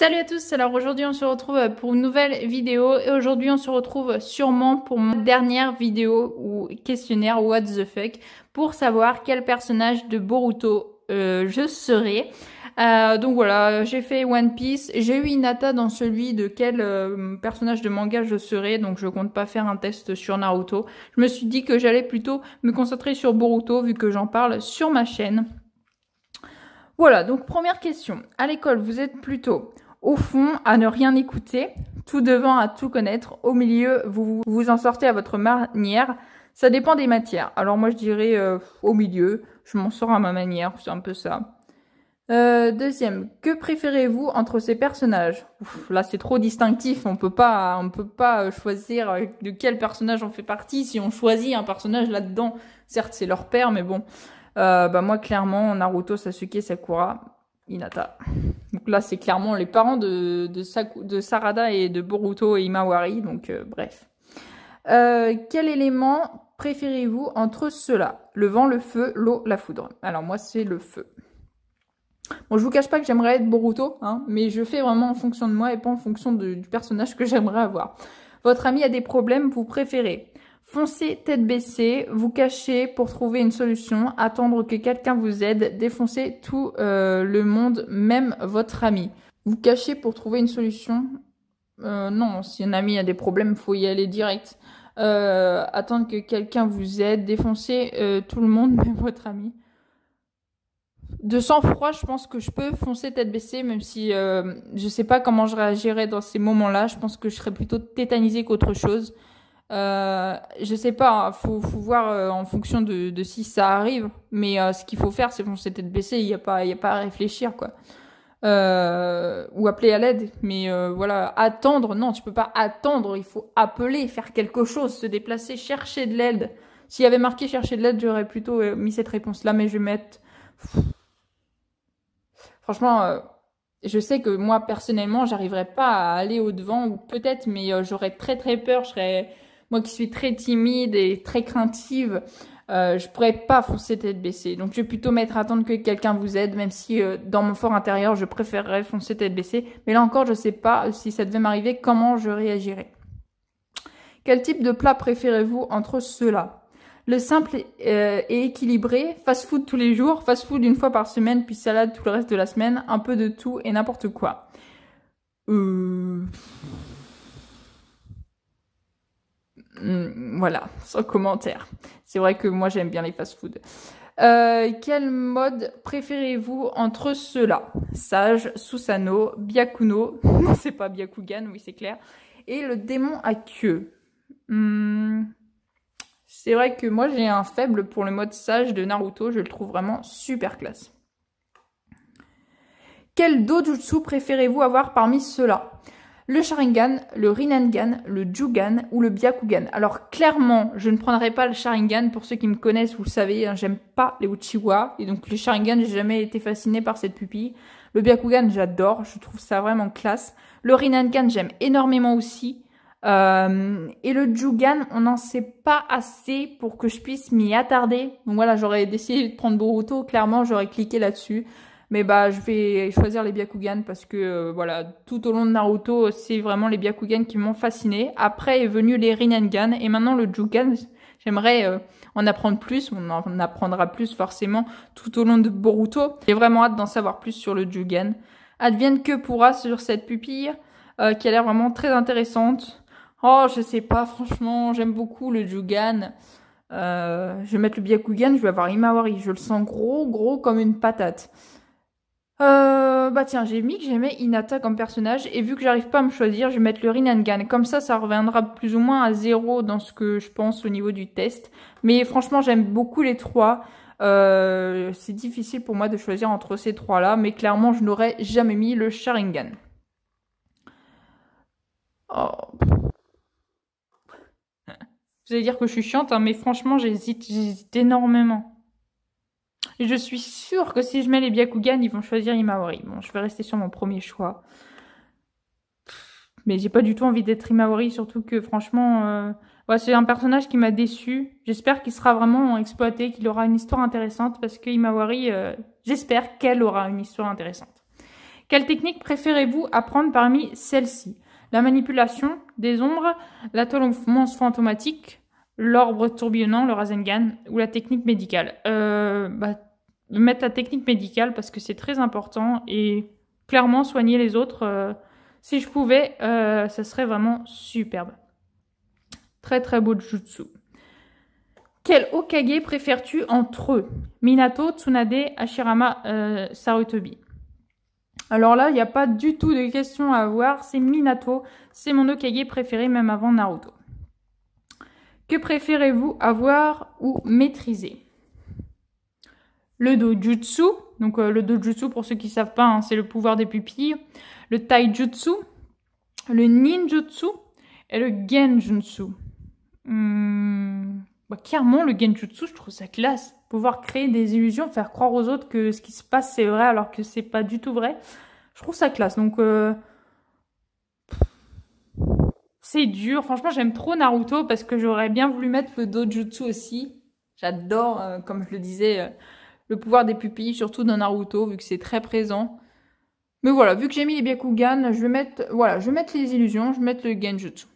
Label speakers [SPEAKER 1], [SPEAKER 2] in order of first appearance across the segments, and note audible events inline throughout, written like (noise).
[SPEAKER 1] Salut à tous, alors aujourd'hui on se retrouve pour une nouvelle vidéo et aujourd'hui on se retrouve sûrement pour ma dernière vidéo ou questionnaire What the fuck pour savoir quel personnage de Boruto euh, je serai. Euh, donc voilà, j'ai fait One Piece, j'ai eu Inata dans celui de quel euh, personnage de manga je serai, donc je compte pas faire un test sur Naruto. Je me suis dit que j'allais plutôt me concentrer sur Boruto vu que j'en parle sur ma chaîne. Voilà, donc première question. À l'école, vous êtes plutôt au fond à ne rien écouter, tout devant à tout connaître, au milieu vous vous en sortez à votre manière, ça dépend des matières. Alors moi je dirais euh, au milieu, je m'en sors à ma manière, c'est un peu ça. Euh, deuxième, que préférez-vous entre ces personnages Là, c'est trop distinctif. On peut pas, on peut pas euh, choisir de quel personnage on fait partie. Si on choisit un personnage là-dedans, certes, c'est leur père, mais bon. Euh, bah moi, clairement, Naruto, Sasuke, Sakura, Inata. Donc là, c'est clairement les parents de, Sarada et de Boruto et Imawari, donc euh, bref. Euh, quel élément préférez-vous entre ceux-là Le vent, le feu, l'eau, la foudre. Alors moi, c'est le feu. Bon, je vous cache pas que j'aimerais être Boruto, hein, mais je fais vraiment en fonction de moi et pas en fonction du personnage que (laughs) j'aimerais avoir. Votre ami a des problèmes, vous préférez Foncez tête baissée, vous cachez pour trouver une solution, attendre que quelqu'un vous aide, défoncer tout euh, le monde, même votre ami. Vous cachez pour trouver une solution. Euh, non, si un ami a des problèmes, faut y aller direct. Euh, attendre que quelqu'un vous aide, défoncer tout le monde, (laughs) même votre ami. De sang-froid, je pense que je peux foncer tête baissée, même si je sais pas comment je réagirais dans ces moments-là. Je pense que je serais plutôt tétanisée qu'autre chose. Euh, je sais pas, hein, faut, voir euh, en fonction de, si ça arrive, mais euh, ce qu'il faut faire, c'est c'était tête baisser, il n'y a, pas, pas à réfléchir, quoi. ou appeler à l'aide, mais voilà, attendre, non, tu peux pas attendre, il faut appeler, faire quelque chose, se déplacer, chercher de l'aide. S'il y avait marqué chercher de l'aide, j'aurais plutôt mis cette réponse-là, mais je vais mettre... Franchement, je sais que moi personnellement j'arriverais pas à aller au devant ou peut-être mais j'aurais très très peur je serais moi qui suis très timide et très craintive, euh, je pourrais pas foncer tête baissée. Donc je vais plutôt mettre à attendre que quelqu'un vous aide, même si euh, dans mon fort intérieur, je préférerais foncer tête baissée. Mais là encore, je ne sais pas si ça devait m'arriver, comment je réagirais. Quel type de plat préférez-vous entre ceux-là le simple euh, et équilibré, fast food tous les jours, fast food une fois par semaine, puis salade tout le reste de la semaine, un peu de tout et n'importe quoi. Euh... Mm, voilà, sans commentaire. C'est vrai que moi j'aime bien les fast-foods. Euh, quel mode préférez-vous entre ceux-là Sage, Susano, Byakuno, (laughs) c'est pas Byakugan, oui c'est clair, et le démon à queue. Hmm, c'est vrai que moi j'ai un faible pour le mode sage de Naruto, je le trouve vraiment super classe. Quel dojutsu préférez-vous avoir parmi ceux-là le Sharingan, le Rinnegan, le Jugan ou le Byakugan. Alors clairement, je ne prendrai pas le Sharingan. Pour ceux qui me connaissent, vous le savez, hein, j'aime pas les Uchiwa. Et donc le Sharingan, j'ai jamais été fasciné par cette pupille. Le Byakugan, j'adore, je trouve ça vraiment classe. Le Rinangan, j'aime énormément aussi. Euh, et le Jugan, on n'en sait pas assez pour que je puisse m'y attarder. Donc voilà, j'aurais décidé de prendre Boruto, clairement j'aurais cliqué là-dessus. Mais bah, je vais choisir les Byakugan parce que euh, voilà, tout au long de Naruto, c'est vraiment les Byakugan qui m'ont fasciné. Après est venu les Rinnegan et maintenant le Jugan. J'aimerais euh, en apprendre plus, on en apprendra plus forcément tout au long de Boruto. J'ai vraiment hâte d'en savoir plus sur le Jugan. Advienne que pourra sur cette pupille euh, qui a l'air vraiment très intéressante. Oh, je sais pas, franchement, j'aime beaucoup le Jugan. je vais mettre le Byakugan, je vais avoir Imawari, je le sens gros, gros comme une patate. Euh, bah tiens, j'ai mis que j'aimais Inata comme personnage, et vu que j'arrive pas à me choisir, je vais mettre le Rinnegan. Comme ça, ça reviendra plus ou moins à zéro dans ce que je pense au niveau du test. Mais franchement, j'aime beaucoup les trois. Euh, c'est difficile pour moi de choisir entre ces trois-là, mais clairement, je n'aurais jamais mis le Sharingan. Oh. Vous (laughs) allez dire que je suis chiante, hein, mais franchement, j'hésite, j'hésite énormément je suis sûre que si je mets les Byakugan, ils vont choisir Imaori. Bon, je vais rester sur mon premier choix. Mais j'ai pas du tout envie d'être Imaori, surtout que franchement, euh... ouais, c'est un personnage qui m'a déçu. J'espère qu'il sera vraiment exploité, qu'il aura une histoire intéressante, parce que Imawari, euh, j'espère qu'elle aura une histoire intéressante. Quelle technique préférez-vous apprendre parmi celles-ci La manipulation des ombres, la tolomance fantomatique, l'orbre tourbillonnant, le Rasengan, ou la technique médicale euh, bah, mettre la technique médicale parce que c'est très important et clairement soigner les autres. Euh, si je pouvais, euh, ça serait vraiment superbe. Très très beau jutsu. Quel Okage préfères-tu entre eux Minato, Tsunade, Ashirama, euh, Sarutobi. Alors là, il n'y a pas du tout de question à avoir. C'est Minato. C'est mon Okage préféré même avant Naruto. Que préférez-vous avoir ou maîtriser le dojutsu, donc euh, le dojutsu pour ceux qui ne savent pas, hein, c'est le pouvoir des pupilles, le taijutsu, le ninjutsu et le genjutsu. Hmm. Bah, clairement, le genjutsu, je trouve ça classe. Pouvoir créer des illusions, faire croire aux autres que ce qui se passe c'est vrai alors que c'est pas du tout vrai. Je trouve ça classe. Donc, euh, c'est dur. Franchement, j'aime trop Naruto parce que j'aurais bien voulu mettre le dojutsu aussi. J'adore, euh, comme je le disais, le pouvoir des pupilles, surtout dans Naruto, vu que c'est très présent. Mais voilà, vu que j'ai mis les Byakugan, je vais mettre, voilà, je vais mettre les illusions, je vais mettre le Genjutsu.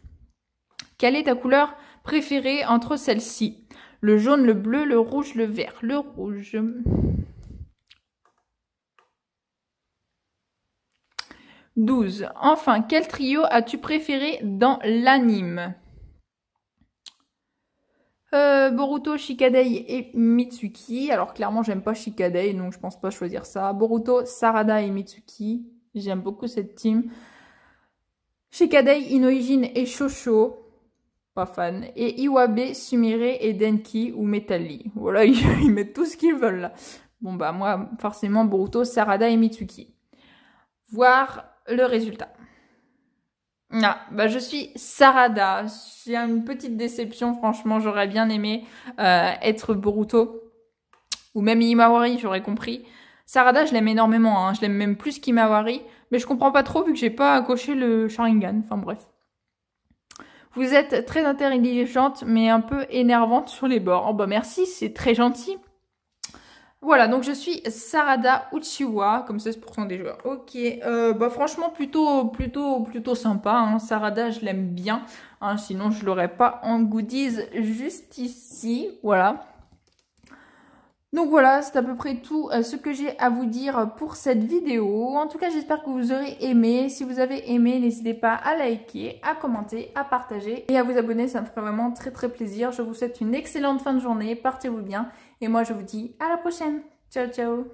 [SPEAKER 1] Quelle est ta couleur préférée entre celles-ci Le jaune, le bleu, le rouge, le vert, le rouge. « 12. Enfin, quel trio as-tu préféré dans l'anime euh, Boruto, Shikadei et Mitsuki. Alors clairement, j'aime pas Shikadei, donc je pense pas choisir ça. Boruto, Sarada et Mitsuki. J'aime beaucoup cette team. Shikadei, Inoijin et Shosho. Pas fan. Et Iwabe, Sumire et Denki ou Metalli. Voilà, (laughs) ils mettent tout ce qu'ils veulent là. Bon bah moi, forcément, Boruto, Sarada et Mitsuki. Voir le résultat. Ah, bah je suis Sarada. C'est une petite déception, franchement. J'aurais bien aimé euh, être Boruto ou même Imawari, j'aurais compris. Sarada, je l'aime énormément. Hein. Je l'aime même plus qu'Imawari, mais je comprends pas trop vu que j'ai pas accroché le Sharingan. Enfin bref. Vous êtes très intelligente, mais un peu énervante sur les bords. Oh bah merci, c'est très gentil. Voilà, donc je suis Sarada Uchiwa, comme 16% des joueurs. Ok, euh, bah franchement plutôt plutôt plutôt sympa. Hein. Sarada, je l'aime bien. Hein. sinon, je l'aurais pas en goodies juste ici. Voilà. Donc voilà, c'est à peu près tout euh, ce que j'ai à vous dire pour cette vidéo. En tout cas, j'espère que vous aurez aimé. Si vous avez aimé, n'hésitez pas à liker, à commenter, à partager et à vous abonner. Ça me ferait vraiment très très plaisir. Je vous souhaite une excellente fin de journée. partez vous bien. Et moi, je vous dis à la prochaine. Ciao, ciao